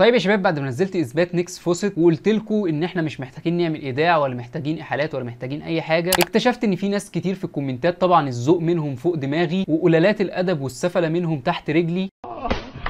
طيب يا شباب بعد ما نزلت اثبات نيكس فوسيت وقلت لكم ان احنا مش محتاجين نعمل ايداع ولا محتاجين احالات ولا محتاجين اي حاجه اكتشفت ان في ناس كتير في الكومنتات طبعا الذوق منهم فوق دماغي وقلالات الادب والسفله منهم تحت رجلي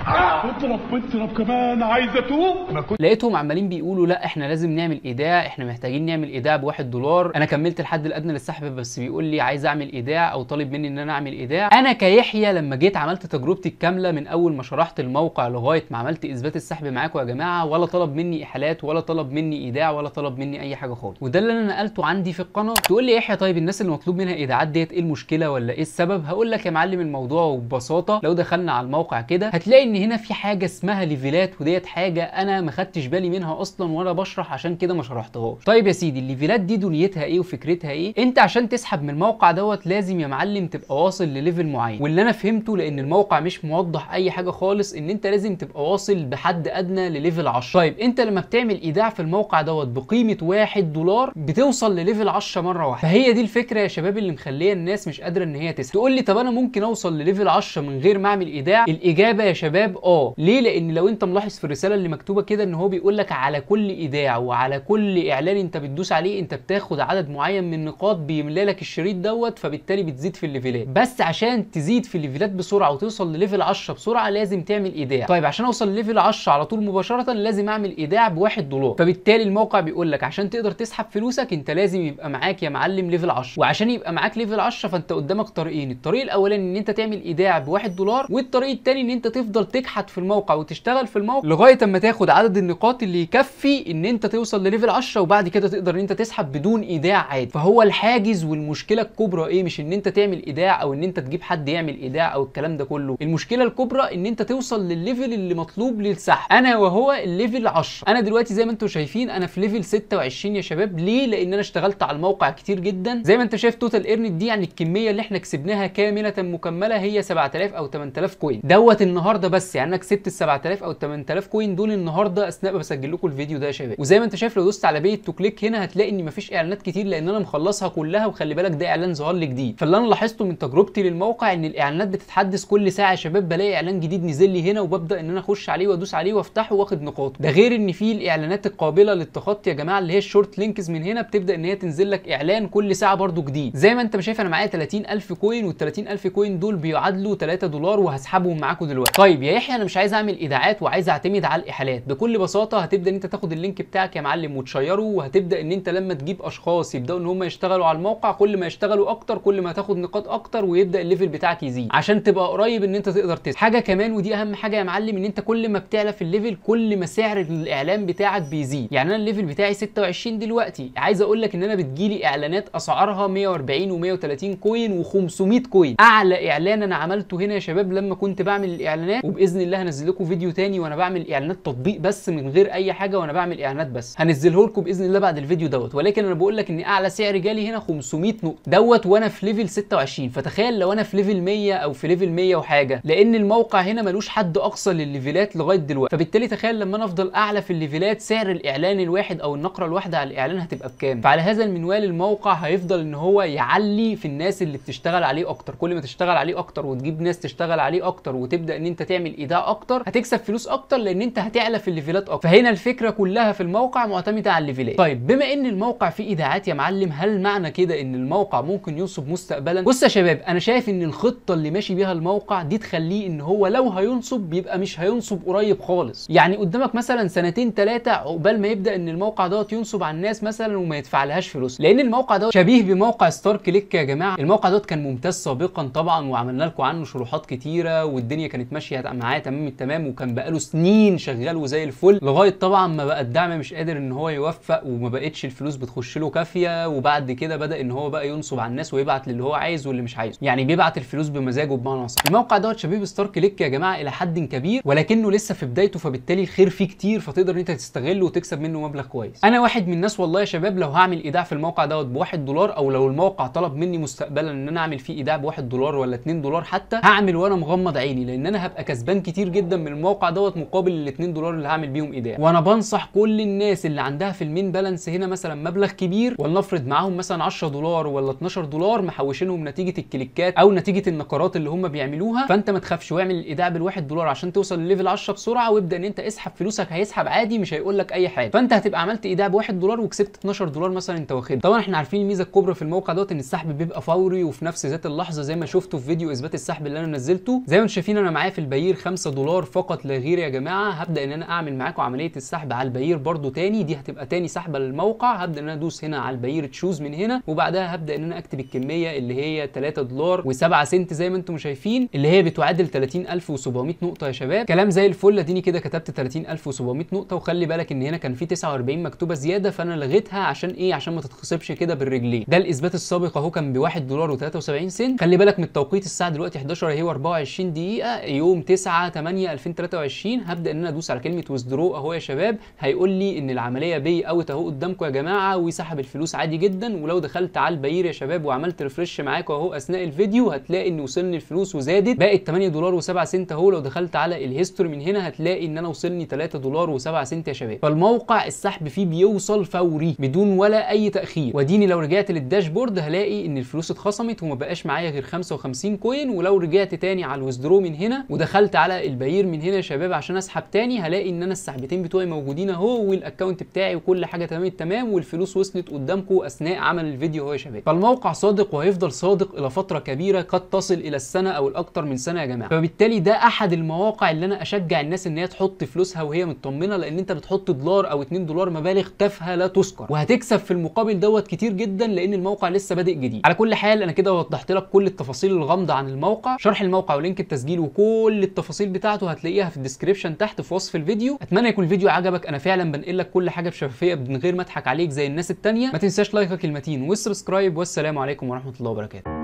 اضرب اضرب كمان عايز اتوب لقيتهم عمالين بيقولوا لا احنا لازم نعمل ايداع احنا محتاجين نعمل ايداع بواحد دولار انا كملت الحد الادنى للسحب بس بيقول لي عايز اعمل ايداع او طالب مني ان انا اعمل ايداع انا كيحيى لما جيت عملت تجربتي الكامله من اول ما شرحت الموقع لغايه ما عملت اثبات السحب معاكم يا جماعه ولا طلب مني احالات ولا طلب مني ايداع ولا طلب مني اي حاجه خالص وده اللي انا نقلته عندي في القناه تقول لي يحيى طيب الناس اللي مطلوب منها ايداعات ديت ايه المشكله ولا ايه السبب هقول لك يا معلم الموضوع وببساطه لو دخلنا على الموقع كده هتلاقي ان ان هنا في حاجه اسمها ليفلات وديت حاجه انا ما خدتش بالي منها اصلا وانا بشرح عشان كده ما شرحتهاش طيب يا سيدي الليفلات دي دنيتها ايه وفكرتها ايه انت عشان تسحب من الموقع دوت لازم يا معلم تبقى واصل لليفل معين واللي انا فهمته لان الموقع مش موضح اي حاجه خالص ان انت لازم تبقى واصل بحد ادنى لليفل 10 طيب انت لما بتعمل ايداع في الموقع دوت بقيمه 1 دولار بتوصل لليفل 10 مره واحده فهي دي الفكره يا شباب اللي مخليه الناس مش قادره ان هي تسحب تقول لي طب انا ممكن اوصل لليفل 10 من غير ما اعمل ايداع الاجابه يا شباب الجواب اه ليه لان لو انت ملاحظ في الرساله اللي مكتوبه كده ان هو بيقول لك على كل ايداع وعلى كل اعلان انت بتدوس عليه انت بتاخد عدد معين من النقاط بيملى لك الشريط دوت فبالتالي بتزيد في الليفلات بس عشان تزيد في الليفلات بسرعه وتوصل لليفل 10 بسرعه لازم تعمل ايداع طيب عشان اوصل لليفل 10 على طول مباشره لازم اعمل ايداع ب1 دولار فبالتالي الموقع بيقول لك عشان تقدر تسحب فلوسك انت لازم يبقى معاك يا معلم ليفل 10 وعشان يبقى معاك ليفل 10 فانت قدامك طريقين الطريق الاولاني ان انت تعمل ايداع ب1 دولار والطريق الثاني ان انت تفضل تكحت في الموقع وتشتغل في الموقع لغايه اما تاخد عدد النقاط اللي يكفي ان انت توصل لليفل 10 وبعد كده تقدر ان انت تسحب بدون ايداع عادي فهو الحاجز والمشكله الكبرى ايه مش ان انت تعمل ايداع او ان انت تجيب حد يعمل ايداع او الكلام ده كله المشكله الكبرى ان انت توصل للليفل اللي مطلوب للسحب انا وهو الليفل 10 انا دلوقتي زي ما انتم شايفين انا في ليفل 26 يا شباب ليه لان انا اشتغلت على الموقع كتير جدا زي ما انت شايف توتال ايرنت دي يعني الكميه اللي احنا كسبناها كامله مكمله هي 7000 او 8000 كوين دوت النهارده بس بس يعني انا كسبت ال 7000 او ال 8000 كوين دول النهارده اثناء ما بسجل لكم الفيديو ده يا شباب وزي ما انت شايف لو دوست على بيت تو كليك هنا هتلاقي ان مفيش اعلانات كتير لان انا مخلصها كلها وخلي بالك ده اعلان ظهر لي جديد فاللي انا لاحظته من تجربتي للموقع ان الاعلانات بتتحدث كل ساعه يا شباب بلاقي اعلان جديد نزل لي هنا وببدا ان انا اخش عليه وادوس عليه وافتحه واخد نقاط ده غير ان في الاعلانات القابله للتخطي يا جماعه اللي هي الشورت لينكز من هنا بتبدا ان هي تنزل لك اعلان كل ساعه برده جديد زي ما انت شايف انا معايا 30000 كوين وال 30000 كوين دول بيعادلوا 3 دولار وهسحبهم معاكم دلوقتي طيب يا يحيى انا مش عايز اعمل ايداعات وعايز اعتمد على الاحالات بكل بساطه هتبدا ان انت تاخد اللينك بتاعك يا معلم وتشيره وهتبدا ان انت لما تجيب اشخاص يبداوا ان هم يشتغلوا على الموقع كل ما يشتغلوا اكتر كل ما هتاخد نقاط اكتر ويبدا الليفل بتاعك يزيد عشان تبقى قريب ان انت تقدر تسحب حاجه كمان ودي اهم حاجه يا معلم ان انت كل ما بتعلى في الليفل كل ما سعر الاعلان بتاعك بيزيد يعني انا الليفل بتاعي 26 دلوقتي عايز اقول لك ان انا بتجيلي اعلانات اسعارها 140 و130 كوين و500 كوين اعلى اعلان انا عملته هنا يا شباب لما كنت بعمل الاعلانات وباذن الله هنزل لكم فيديو تاني وانا بعمل اعلانات تطبيق بس من غير اي حاجه وانا بعمل اعلانات بس هنزله لكم باذن الله بعد الفيديو دوت ولكن انا بقول لك ان اعلى سعر جالي هنا 500 نقطه دوت وانا في ليفل 26 فتخيل لو انا في ليفل 100 او في ليفل 100 وحاجه لان الموقع هنا ملوش حد اقصى للليفلات لغايه دلوقتي فبالتالي تخيل لما انا افضل اعلى في الليفلات سعر الاعلان الواحد او النقره الواحده على الاعلان هتبقى بكام فعلى هذا المنوال الموقع هيفضل ان هو يعلي في الناس اللي بتشتغل عليه اكتر كل ما تشتغل عليه اكتر وتجيب ناس تشتغل عليه اكتر وتبدا ان انت تعمل هتعمل ده اكتر هتكسب فلوس اكتر لان انت هتعلى في الليفلات اكتر فهنا الفكره كلها في الموقع معتمده على الليفلات طيب بما ان الموقع فيه ايداعات يا معلم هل معنى كده ان الموقع ممكن ينصب مستقبلا بص يا شباب انا شايف ان الخطه اللي ماشي بيها الموقع دي تخليه ان هو لو هينصب بيبقى مش هينصب قريب خالص يعني قدامك مثلا سنتين ثلاثه عقبال ما يبدا ان الموقع دوت ينصب على الناس مثلا وما يدفعلهاش فلوس لان الموقع دوت شبيه بموقع ستار كليك يا جماعه الموقع دوت كان ممتاز سابقا طبعا وعملنا لكم عنه شروحات كتيره والدنيا كانت ماشيه معاه تمام التمام وكان بقاله سنين شغال وزي الفل لغايه طبعا ما بقى الدعم مش قادر ان هو يوفق وما بقتش الفلوس بتخش له كافيه وبعد كده بدا ان هو بقى ينصب على الناس ويبعت للي هو عايزه واللي مش عايزه يعني بيبعت الفلوس بمزاجه بمعنى اصح الموقع دوت شبيب ستار كليك يا جماعه الى حد كبير ولكنه لسه في بدايته فبالتالي الخير فيه كتير فتقدر انت تستغله وتكسب منه مبلغ كويس انا واحد من الناس والله يا شباب لو هعمل ايداع في الموقع دوت بواحد دولار او لو الموقع طلب مني مستقبلا ان انا اعمل فيه ايداع بواحد دولار ولا 2 دولار حتى هعمل وانا مغمض عيني لان انا هبقى كسبان كسبان كتير جدا من الموقع دوت مقابل ال 2 دولار اللي هعمل بيهم ايداع وانا بنصح كل الناس اللي عندها في المين بالانس هنا مثلا مبلغ كبير ولنفرض معاهم مثلا 10 دولار ولا 12 دولار محوشينهم نتيجه الكليكات او نتيجه النقرات اللي هم بيعملوها فانت ما تخافش واعمل الايداع بال1 دولار عشان توصل لليفل 10 بسرعه وابدا ان انت اسحب فلوسك هيسحب عادي مش هيقول لك اي حاجه فانت هتبقى عملت ايداع ب1 دولار وكسبت 12 دولار مثلا انت واخدها طبعا احنا عارفين الميزه الكبرى في الموقع دوت ان السحب بيبقى فوري وفي نفس ذات اللحظه زي ما شفتوا في فيديو اثبات السحب اللي انا نزلته زي ما انتم شايفين انا معايا في 5 دولار فقط لا غير يا جماعه هبدا ان انا اعمل معاكم عمليه السحب على البير برده تاني دي هتبقى تاني سحبه للموقع هبدا ان انا ادوس هنا على البير تشوز من هنا وبعدها هبدا ان انا اكتب الكميه اللي هي 3 دولار و7 سنت زي ما انتم شايفين اللي هي بتعادل 30700 نقطه يا شباب كلام زي الفل اديني كده كتبت 30700 نقطه وخلي بالك ان هنا كان في 49 مكتوبه زياده فانا لغيتها عشان ايه عشان ما تتخصبش كده بالرجلين ده الاثبات السابق اهو كان ب 1 دولار و73 سنت خلي بالك من التوقيت الساعه دلوقتي 11 اهي 24 دقيقه يوم 9 9 8 2023 هبدا ان انا ادوس على كلمه ويزدرو اهو يا شباب هيقول لي ان العمليه بي اوت اهو قدامكم يا جماعه وسحب الفلوس عادي جدا ولو دخلت على البير يا شباب وعملت ريفرش معاكم اهو اثناء الفيديو هتلاقي ان وصلني الفلوس وزادت بقت 8 دولار و7 سنت اهو لو دخلت على الهيستوري من هنا هتلاقي ان انا وصلني 3 دولار و7 سنت يا شباب فالموقع السحب فيه بيوصل فوري بدون ولا اي تاخير واديني لو رجعت للداشبورد هلاقي ان الفلوس اتخصمت وما بقاش معايا غير 55 كوين ولو رجعت تاني على الويزدرو من هنا ودخلت على البير من هنا يا شباب عشان اسحب تاني هلاقي ان انا السحبتين بتوعي موجودين اهو والاكونت بتاعي وكل حاجه تمام التمام والفلوس وصلت قدامكم اثناء عمل الفيديو اهو يا شباب فالموقع صادق وهيفضل صادق الى فتره كبيره قد تصل الى السنه او الاكثر من سنه يا جماعه فبالتالي ده احد المواقع اللي انا اشجع الناس ان هي تحط فلوسها وهي مطمنه لان انت بتحط دولار او 2 دولار مبالغ تافهه لا تذكر وهتكسب في المقابل دوت كتير جدا لان الموقع لسه بادئ جديد على كل حال انا كده وضحت لك كل التفاصيل الغامضه عن الموقع شرح الموقع ولينك التسجيل وكل التفاصيل التفاصيل بتاعته هتلاقيها في الديسكريبشن تحت في وصف الفيديو اتمنى يكون الفيديو عجبك انا فعلا بنقل لك كل حاجه بشفافيه من غير ما اضحك عليك زي الناس التانيه ما تنساش لايكك المتين والسبسكرايب والسلام عليكم ورحمه الله وبركاته